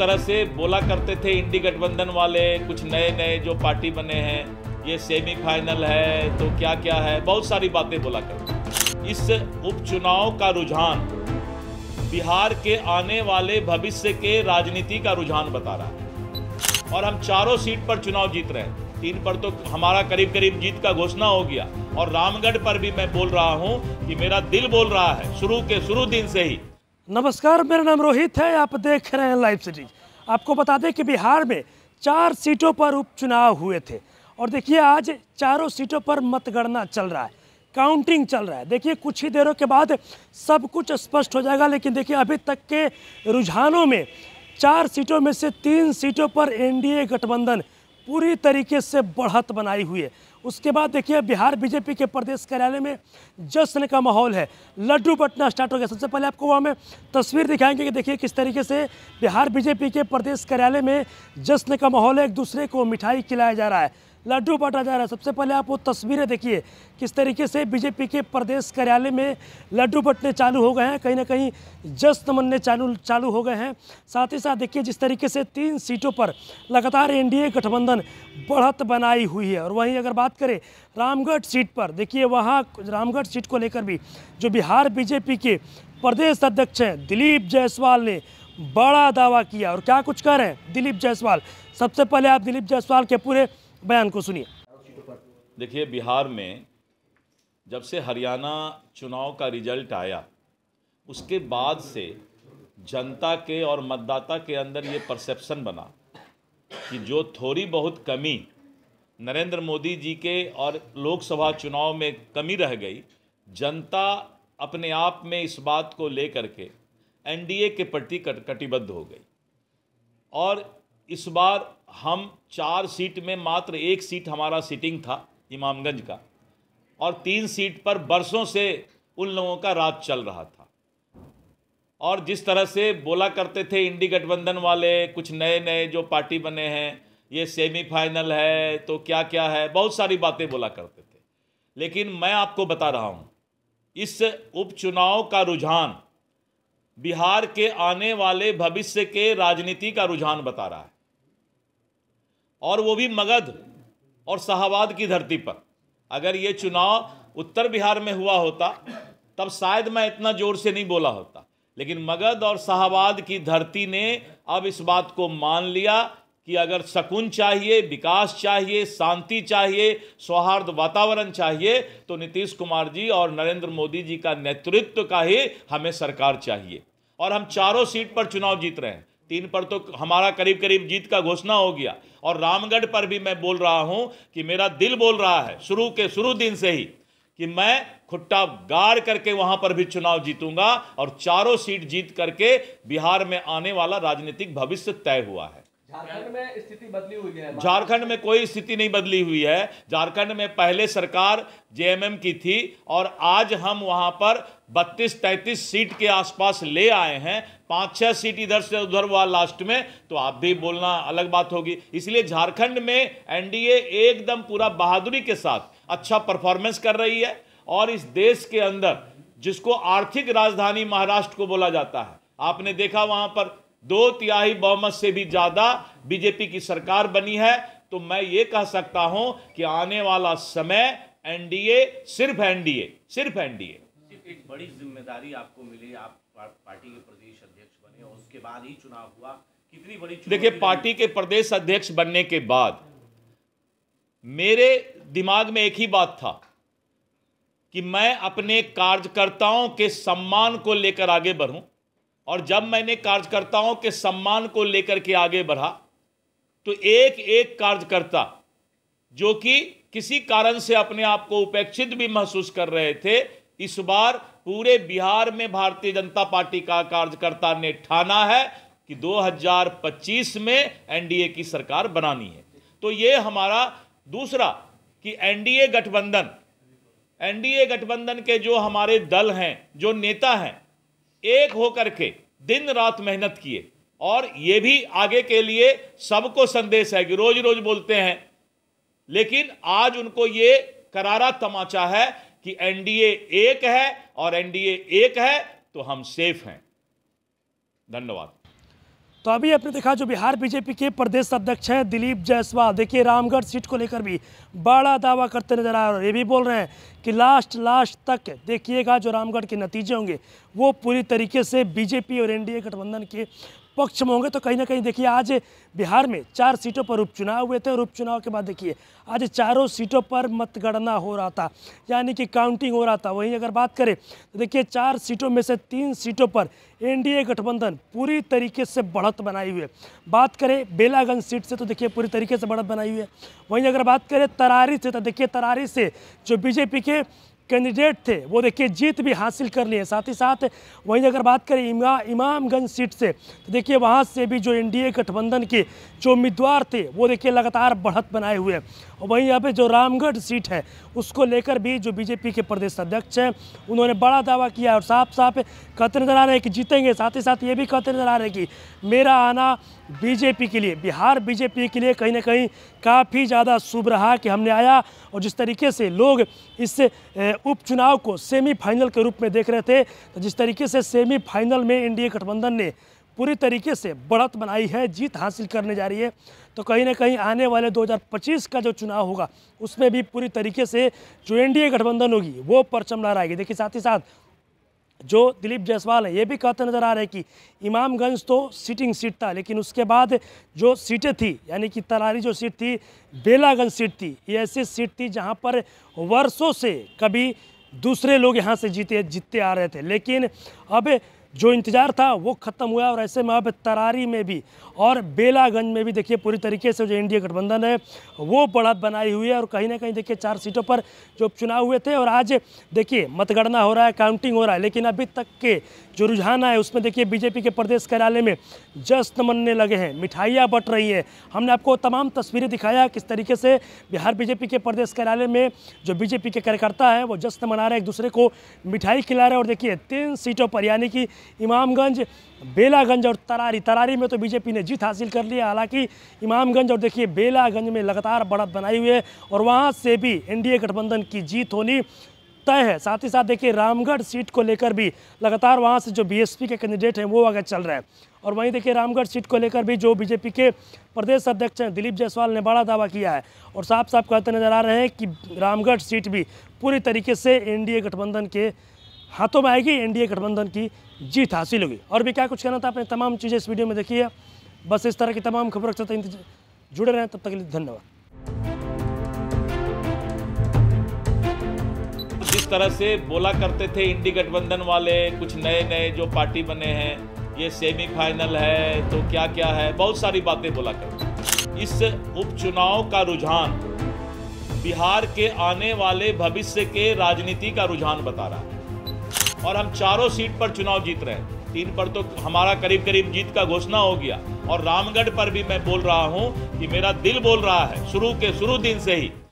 तरह से बोला करते थे इंडी गठबंधन वाले कुछ नए नए जो पार्टी बने हैं ये सेमीफाइनल है तो क्या क्या है बहुत सारी बातें बोला करते इस उपचुनाव का रुझान बिहार के आने वाले भविष्य के राजनीति का रुझान बता रहा है और हम चारों सीट पर चुनाव जीत रहे हैं तीन पर तो हमारा करीब करीब जीत का घोषणा हो गया और रामगढ़ पर भी मैं बोल रहा हूँ कि मेरा दिल बोल रहा है शुरू के शुरू दिन से ही नमस्कार मेरा नाम रोहित है आप देख रहे हैं लाइव सिटीज आपको बता दें कि बिहार में चार सीटों पर उपचुनाव हुए थे और देखिए आज चारों सीटों पर मतगणना चल रहा है काउंटिंग चल रहा है देखिए कुछ ही देरों के बाद सब कुछ स्पष्ट हो जाएगा लेकिन देखिए अभी तक के रुझानों में चार सीटों में से तीन सीटों पर एनडीए गठबंधन पूरी तरीके से बढ़त बनाई हुई है उसके बाद देखिए बिहार बीजेपी के प्रदेश कार्यालय में जश्न का माहौल है लड्डू बटना स्टार्ट हो गया सबसे पहले आपको वहाँ में तस्वीर दिखाएंगे कि देखिए किस तरीके से बिहार बीजेपी के प्रदेश कार्यालय में जश्न का माहौल है एक दूसरे को मिठाई खिलाया जा रहा है लड्डू बांटा जा रहा है सबसे पहले आप वो तस्वीरें देखिए किस तरीके से बीजेपी के प्रदेश कार्यालय में लड्डू बटने चालू हो गए हैं कहीं ना कहीं जश्न मनने चालू चालू हो गए हैं साथ ही साथ देखिए जिस तरीके से तीन सीटों पर लगातार एनडीए गठबंधन बढ़त बनाई हुई है और वहीं अगर बात करें रामगढ़ सीट पर देखिए वहाँ रामगढ़ सीट को लेकर भी जो बिहार बीजेपी के प्रदेश अध्यक्ष हैं दिलीप जायसवाल ने बड़ा दावा किया और क्या कुछ कर रहे हैं दिलीप जायसवाल सबसे पहले आप दिलीप जायसवाल के पूरे बयान को सुनिए देखिए बिहार में जब से हरियाणा चुनाव का रिजल्ट आया उसके बाद से जनता के और मतदाता के अंदर ये परसेप्शन बना कि जो थोड़ी बहुत कमी नरेंद्र मोदी जी के और लोकसभा चुनाव में कमी रह गई जनता अपने आप में इस बात को लेकर के एनडीए के प्रति कटिबद्ध हो गई और इस बार हम चार सीट में मात्र एक सीट हमारा सीटिंग था इमामगंज का और तीन सीट पर बरसों से उन लोगों का राज चल रहा था और जिस तरह से बोला करते थे इंडी गठबंधन वाले कुछ नए नए जो पार्टी बने हैं ये सेमीफाइनल है तो क्या क्या है बहुत सारी बातें बोला करते थे लेकिन मैं आपको बता रहा हूँ इस उपचुनाव का रुझान बिहार के आने वाले भविष्य के राजनीति का रुझान बता रहा है और वो भी मगध और शाहबाद की धरती पर अगर ये चुनाव उत्तर बिहार में हुआ होता तब शायद मैं इतना जोर से नहीं बोला होता लेकिन मगध और शाहबाद की धरती ने अब इस बात को मान लिया कि अगर शकुन चाहिए विकास चाहिए शांति चाहिए सौहार्द वातावरण चाहिए तो नीतीश कुमार जी और नरेंद्र मोदी जी का नेतृत्व का ही हमें सरकार चाहिए और हम चारों सीट पर चुनाव जीत रहे हैं तीन पर तो हमारा करीब करीब जीत का घोषणा हो गया और रामगढ़ पर भी मैं बोल रहा हूं कि मेरा दिल बोल रहा है शुरू के शुरू दिन से ही कि मैं खुट्टा गाड़ करके वहां पर भी चुनाव जीतूंगा और चारों सीट जीत करके बिहार में आने वाला राजनीतिक भविष्य तय हुआ है झारखंड में स्थिति बदली हुई है झारखंड में कोई स्थिति नहीं बदली हुई है झारखंड में पहले सरकार जेएमएम की थी और आज हम वहां पर 32 33 सीट के आसपास ले आए हैं पांच छह सीट इधर से उधर हुआ लास्ट में तो आप भी बोलना अलग बात होगी इसलिए झारखंड में एनडीए एकदम पूरा बहादुरी के साथ अच्छा परफॉर्मेंस कर रही है और इस देश के अंदर जिसको आर्थिक राजधानी महाराष्ट्र को बोला जाता है आपने देखा वहां पर दो तिहाई बहुमत से भी ज़्यादा बीजेपी की सरकार बनी है तो मैं ये कह सकता हूं कि आने वाला समय एनडीए सिर्फ एनडीए सिर्फ एनडीए एक बड़ी जिम्मेदारी आपको मिली आप पार्टी के प्रदेश अध्यक्ष बने और उसके बाद ही चुनाव हुआ कितनी बड़ी देखिए पार्टी के प्रदेश अध्यक्ष बनने के बाद मेरे दिमाग में एक ही बात था कि मैं अपने कार्यकर्ताओं के सम्मान को लेकर आगे बढ़ूं और जब मैंने कार्यकर्ताओं के सम्मान को लेकर के आगे बढ़ा तो एक एक कार्यकर्ता जो कि किसी कारण से अपने आप को उपेक्षित भी महसूस कर रहे थे इस बार पूरे बिहार में भारतीय जनता पार्टी का कार्यकर्ता ने ठाना है कि 2025 में एनडीए की सरकार बनानी है तो ये हमारा दूसरा कि एनडीए गठबंधन एनडीए गठबंधन के जो हमारे दल हैं जो नेता हैं एक होकर के दिन रात मेहनत किए और ये भी आगे के लिए सबको संदेश है कि रोज रोज बोलते हैं लेकिन आज उनको ये करारा तमाचा है कि एनडीए एक है और एनडीए एक है तो हम सेफ हैं धन्यवाद तो अभी आपने देखा जो बिहार बीजेपी के प्रदेश अध्यक्ष हैं दिलीप जायसवाल देखिए रामगढ़ सीट को लेकर भी बड़ा दावा करते नजर आ रहे हैं ये भी बोल रहे हैं कि लास्ट लास्ट तक देखिएगा जो रामगढ़ के नतीजे होंगे वो पूरी तरीके से बीजेपी और एनडीए गठबंधन के पक्ष में होंगे तो कहीं ना कहीं देखिए आज बिहार में चार सीटों पर उपचुनाव हुए थे और उपचुनाव के बाद देखिए आज चारों सीटों पर मतगणना हो रहा था यानी कि काउंटिंग हो रहा था वहीं अगर बात करें तो देखिए चार सीटों में से तीन सीटों पर एनडीए गठबंधन पूरी तरीके से बढ़त बनाई हुई है बात करें बेलागंज सीट से तो देखिए पूरी तरीके से बढ़त बनाई हुई है वहीं अगर बात करें तरारी से तो देखिए तरारी से जो बीजेपी के कैंडिडेट थे वो देखिए जीत भी हासिल कर लिए साथ ही साथ वहीं अगर बात करें इमा इमामगंज सीट से तो देखिए वहाँ से भी जो एनडीए गठबंधन के जो उम्मीदवार थे वो देखिए लगातार बढ़त बनाए हुए हैं और वहीं यहाँ पे जो रामगढ़ सीट है उसको लेकर भी जो बीजेपी के प्रदेश अध्यक्ष हैं उन्होंने बड़ा दावा किया और साफ साफ कहते नजर आ रहे हैं कि जीतेंगे साथ ही साथ ये भी कहते नजर आ रहे हैं कि मेरा आना बीजेपी के लिए बिहार बीजेपी के लिए कहीं ना कहीं काफ़ी ज़्यादा शुभ रहा कि हमने आया और जिस तरीके से लोग इस उपचुनाव को सेमीफाइनल के रूप में देख रहे थे तो जिस तरीके से सेमीफाइनल में एनडीए गठबंधन ने पूरी तरीके से बढ़त बनाई है जीत हासिल करने जा रही है तो कहीं ना कहीं आने वाले 2025 का जो चुनाव होगा उसमें भी पूरी तरीके से जो एनडीए गठबंधन होगी वो परचम लहराएगी देखिए साथ ही साथ जो दिलीप जायसवाल हैं ये भी कहते नज़र आ रहे हैं कि इमामगंज तो सीटिंग सीट था लेकिन उसके बाद जो सीटें थी यानी कि तरारी जो सीट थी बेलागंज सीट थी ये ऐसी सीट थी जहाँ पर वर्षों से कभी दूसरे लोग यहाँ से जीते जीतते आ रहे थे लेकिन अब जो इंतज़ार था वो ख़त्म हुआ और ऐसे में अब तरारी में भी और बेलागंज में भी देखिए पूरी तरीके से जो एन गठबंधन है वो बढ़त बनाई हुई है और कहीं ना कहीं देखिए चार सीटों पर जो उपचुनाव हुए थे और आज देखिए मतगणना हो रहा है काउंटिंग हो रहा है लेकिन अभी तक के जो रुझान है उसमें देखिए बीजेपी के प्रदेश कार्यालय में जश्न मनने लगे हैं मिठाइयाँ बट रही हैं हमने आपको तमाम तस्वीरें दिखाया किस तरीके से बिहार बीजेपी के प्रदेश कार्यालय में जो बीजेपी के कार्यकर्ता है वो जश्न मना रहे हैं एक दूसरे को मिठाई खिला रहे हैं और देखिए तीन सीटों पर यानी कि इमामगंज बेलागंज और तरारी तरारी में तो बीजेपी ने जीत हासिल कर ली है हालांकि इमामगंज और देखिए बेलागंज में लगातार बढ़त बनाई हुई है और वहाँ से भी एनडीए गठबंधन की जीत होनी तय है साथ ही साथ देखिए रामगढ़ सीट को लेकर भी लगातार वहाँ से जो बी के कैंडिडेट हैं वो आगे चल रहे हैं और वहीं देखिए रामगढ़ सीट को लेकर भी जो बीजेपी के प्रदेश अध्यक्ष हैं दिलीप जायसवाल ने बड़ा दावा किया है और साफ साफ कहते नजर आ रहे हैं कि रामगढ़ सीट भी पूरी तरीके से एनडीए गठबंधन के हाथों में आएगी एनडीए गठबंधन की जीत हासिल होगी और भी क्या कुछ कहना था आपने तमाम चीज़ें इस वीडियो में देखी है बस इस तरह की तमाम खबरों के साथ जुड़े रहें तब तक के लिए धन्यवाद जिस तरह से बोला करते थे इंडी गठबंधन वाले कुछ नए नए जो पार्टी बने हैं ये सेमीफाइनल है तो क्या क्या है बहुत सारी बातें बोला करते इस उपचुनाव का रुझान बिहार के आने वाले भविष्य के राजनीति का रुझान बता रहा है और हम चारों सीट पर चुनाव जीत रहे हैं तीन पर तो हमारा करीब करीब जीत का घोषणा हो गया और रामगढ़ पर भी मैं बोल रहा हूँ कि मेरा दिल बोल रहा है शुरू के शुरू दिन से ही